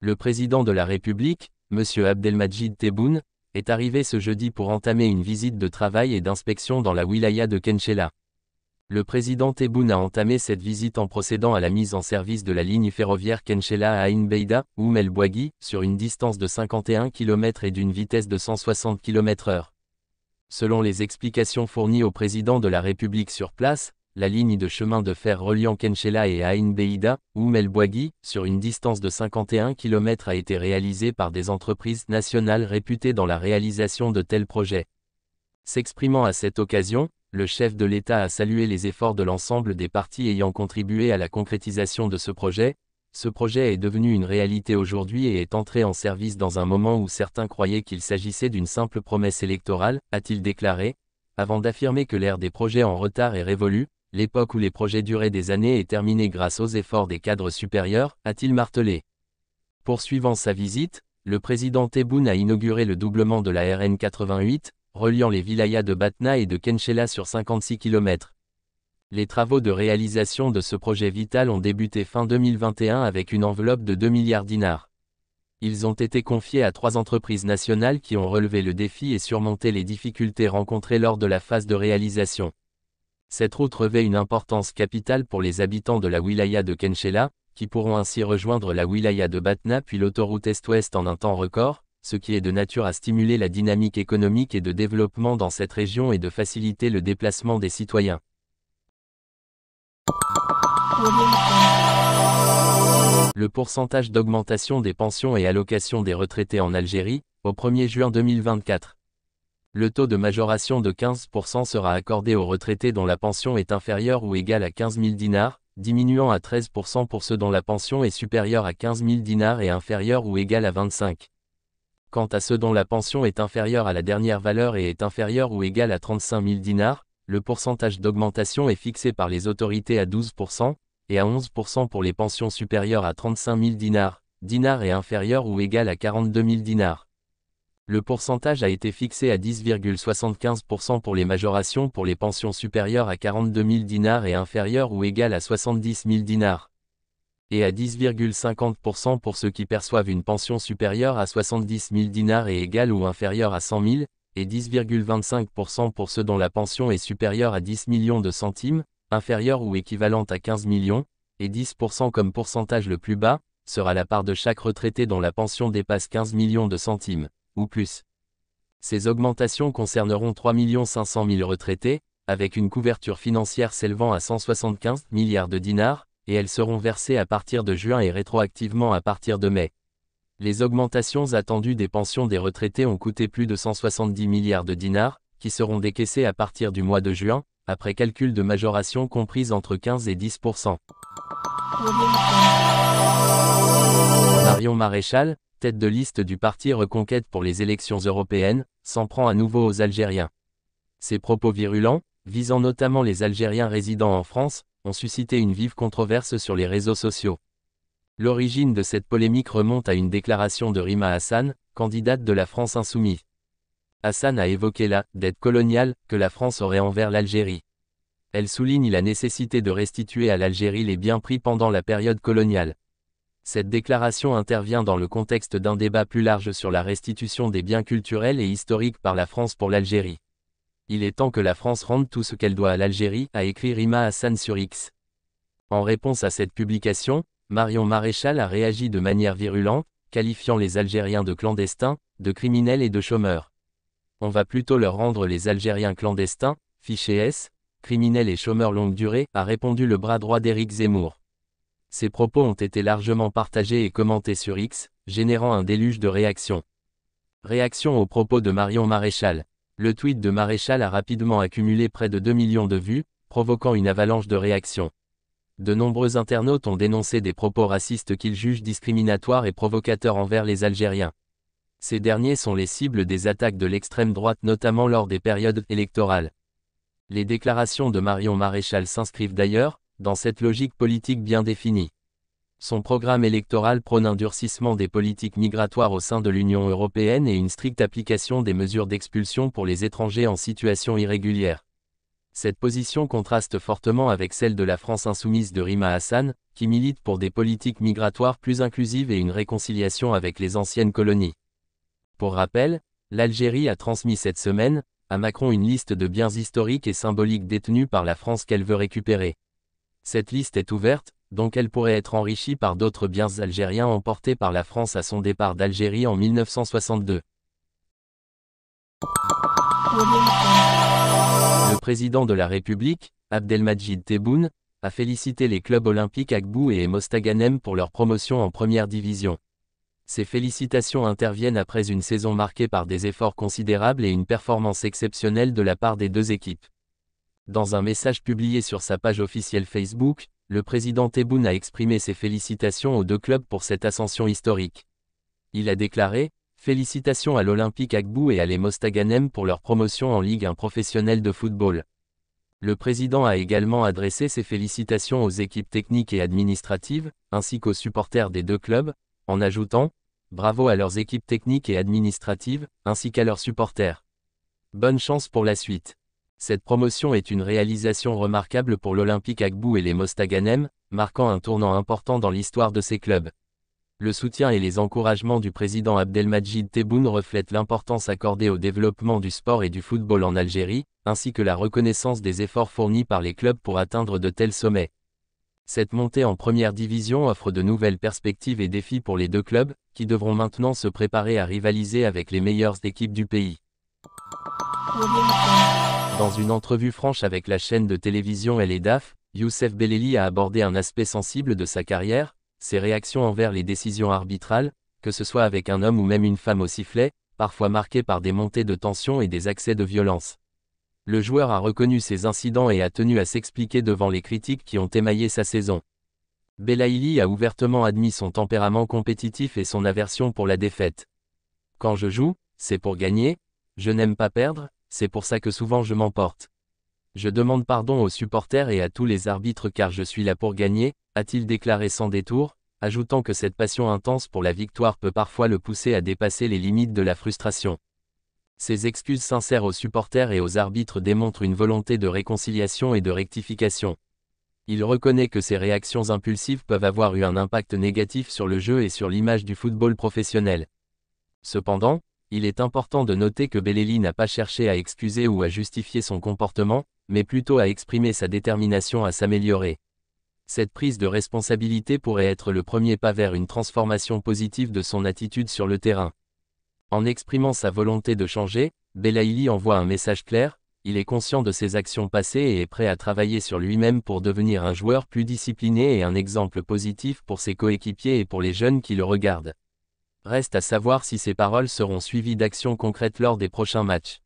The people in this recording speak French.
Le président de la République, M. Abdelmajid Tebboune, est arrivé ce jeudi pour entamer une visite de travail et d'inspection dans la wilaya de Kenchela. Le président Tebboune a entamé cette visite en procédant à la mise en service de la ligne ferroviaire Kenchela à Ain Beida, ou sur une distance de 51 km et d'une vitesse de 160 km/h. Selon les explications fournies au président de la République sur place, la ligne de chemin de fer reliant Kenchela et Ain Beida, ou Melboagui, sur une distance de 51 km a été réalisée par des entreprises nationales réputées dans la réalisation de tels projets. S'exprimant à cette occasion, le chef de l'État a salué les efforts de l'ensemble des partis ayant contribué à la concrétisation de ce projet, ce projet est devenu une réalité aujourd'hui et est entré en service dans un moment où certains croyaient qu'il s'agissait d'une simple promesse électorale, a-t-il déclaré, avant d'affirmer que l'ère des projets en retard est révolue, l'époque où les projets duraient des années est terminée grâce aux efforts des cadres supérieurs, a-t-il martelé. Poursuivant sa visite, le président Tebboune a inauguré le doublement de la RN 88, reliant les vilayas de Batna et de Kenchela sur 56 km. Les travaux de réalisation de ce projet vital ont débuté fin 2021 avec une enveloppe de 2 milliards d'inars. Ils ont été confiés à trois entreprises nationales qui ont relevé le défi et surmonté les difficultés rencontrées lors de la phase de réalisation. Cette route revêt une importance capitale pour les habitants de la wilaya de Kenchela, qui pourront ainsi rejoindre la wilaya de Batna puis l'autoroute Est-Ouest en un temps record, ce qui est de nature à stimuler la dynamique économique et de développement dans cette région et de faciliter le déplacement des citoyens. Le pourcentage d'augmentation des pensions et allocations des retraités en Algérie, au 1er juin 2024. Le taux de majoration de 15% sera accordé aux retraités dont la pension est inférieure ou égale à 15 000 dinars, diminuant à 13% pour ceux dont la pension est supérieure à 15 000 dinars et inférieure ou égale à 25. Quant à ceux dont la pension est inférieure à la dernière valeur et est inférieure ou égale à 35 000 dinars, le pourcentage d'augmentation est fixé par les autorités à 12%, et à 11% pour les pensions supérieures à 35 000 dinars, dinars et inférieurs ou égales à 42 000 dinars. Le pourcentage a été fixé à 10,75% pour les majorations pour les pensions supérieures à 42 000 dinars et inférieures ou égales à 70 000 dinars. Et à 10,50% pour ceux qui perçoivent une pension supérieure à 70 000 dinars et égale ou inférieure à 100 000, et 10,25% pour ceux dont la pension est supérieure à 10 millions de centimes, inférieure ou équivalente à 15 millions, et 10% comme pourcentage le plus bas, sera la part de chaque retraité dont la pension dépasse 15 millions de centimes, ou plus. Ces augmentations concerneront 3 500 000 retraités, avec une couverture financière s'élevant à 175 milliards de dinars, et elles seront versées à partir de juin et rétroactivement à partir de mai. Les augmentations attendues des pensions des retraités ont coûté plus de 170 milliards de dinars, qui seront décaissés à partir du mois de juin, après calcul de majoration comprise entre 15 et 10 Marion Maréchal, tête de liste du parti Reconquête pour les élections européennes, s'en prend à nouveau aux Algériens. Ses propos virulents, visant notamment les Algériens résidant en France, ont suscité une vive controverse sur les réseaux sociaux. L'origine de cette polémique remonte à une déclaration de Rima Hassan, candidate de la France insoumise. Hassan a évoqué la dette coloniale que la France aurait envers l'Algérie. Elle souligne la nécessité de restituer à l'Algérie les biens pris pendant la période coloniale. Cette déclaration intervient dans le contexte d'un débat plus large sur la restitution des biens culturels et historiques par la France pour l'Algérie. Il est temps que la France rende tout ce qu'elle doit à l'Algérie, a écrit Rima Hassan sur X. En réponse à cette publication, Marion Maréchal a réagi de manière virulente, qualifiant les Algériens de clandestins, de criminels et de chômeurs on va plutôt leur rendre les Algériens clandestins, fichés S, criminels et chômeurs longue durée, a répondu le bras droit d'Éric Zemmour. Ces propos ont été largement partagés et commentés sur X, générant un déluge de réactions. Réaction aux propos de Marion Maréchal. Le tweet de Maréchal a rapidement accumulé près de 2 millions de vues, provoquant une avalanche de réactions. De nombreux internautes ont dénoncé des propos racistes qu'ils jugent discriminatoires et provocateurs envers les Algériens. Ces derniers sont les cibles des attaques de l'extrême droite notamment lors des périodes électorales. Les déclarations de Marion Maréchal s'inscrivent d'ailleurs, dans cette logique politique bien définie. Son programme électoral prône un durcissement des politiques migratoires au sein de l'Union européenne et une stricte application des mesures d'expulsion pour les étrangers en situation irrégulière. Cette position contraste fortement avec celle de la France insoumise de Rima Hassan, qui milite pour des politiques migratoires plus inclusives et une réconciliation avec les anciennes colonies. Pour rappel, l'Algérie a transmis cette semaine, à Macron une liste de biens historiques et symboliques détenus par la France qu'elle veut récupérer. Cette liste est ouverte, donc elle pourrait être enrichie par d'autres biens algériens emportés par la France à son départ d'Algérie en 1962. Le président de la République, Abdelmajid Tebboune, a félicité les clubs olympiques Agbou et Mostaganem pour leur promotion en première division. Ces félicitations interviennent après une saison marquée par des efforts considérables et une performance exceptionnelle de la part des deux équipes. Dans un message publié sur sa page officielle Facebook, le président Tebboune a exprimé ses félicitations aux deux clubs pour cette ascension historique. Il a déclaré Félicitations à l'Olympique Agbou et à les Mostaganem pour leur promotion en Ligue 1 professionnelle de football. Le président a également adressé ses félicitations aux équipes techniques et administratives, ainsi qu'aux supporters des deux clubs, en ajoutant Bravo à leurs équipes techniques et administratives, ainsi qu'à leurs supporters. Bonne chance pour la suite. Cette promotion est une réalisation remarquable pour l'Olympique Agbou et les Mostaganem, marquant un tournant important dans l'histoire de ces clubs. Le soutien et les encouragements du président Abdelmajid Tebboune reflètent l'importance accordée au développement du sport et du football en Algérie, ainsi que la reconnaissance des efforts fournis par les clubs pour atteindre de tels sommets. Cette montée en première division offre de nouvelles perspectives et défis pour les deux clubs, qui devront maintenant se préparer à rivaliser avec les meilleures équipes du pays. Dans une entrevue franche avec la chaîne de télévision LEDAF, Youssef Beleli a abordé un aspect sensible de sa carrière, ses réactions envers les décisions arbitrales, que ce soit avec un homme ou même une femme au sifflet, parfois marquées par des montées de tension et des accès de violence le joueur a reconnu ces incidents et a tenu à s'expliquer devant les critiques qui ont émaillé sa saison. Belaïli a ouvertement admis son tempérament compétitif et son aversion pour la défaite. Quand je joue, c'est pour gagner, je n'aime pas perdre, c'est pour ça que souvent je m'emporte. Je demande pardon aux supporters et à tous les arbitres car je suis là pour gagner, a-t-il déclaré sans détour, ajoutant que cette passion intense pour la victoire peut parfois le pousser à dépasser les limites de la frustration. Ses excuses sincères aux supporters et aux arbitres démontrent une volonté de réconciliation et de rectification. Il reconnaît que ses réactions impulsives peuvent avoir eu un impact négatif sur le jeu et sur l'image du football professionnel. Cependant, il est important de noter que Bellelli n'a pas cherché à excuser ou à justifier son comportement, mais plutôt à exprimer sa détermination à s'améliorer. Cette prise de responsabilité pourrait être le premier pas vers une transformation positive de son attitude sur le terrain. En exprimant sa volonté de changer, Belaïli envoie un message clair, il est conscient de ses actions passées et est prêt à travailler sur lui-même pour devenir un joueur plus discipliné et un exemple positif pour ses coéquipiers et pour les jeunes qui le regardent. Reste à savoir si ses paroles seront suivies d'actions concrètes lors des prochains matchs.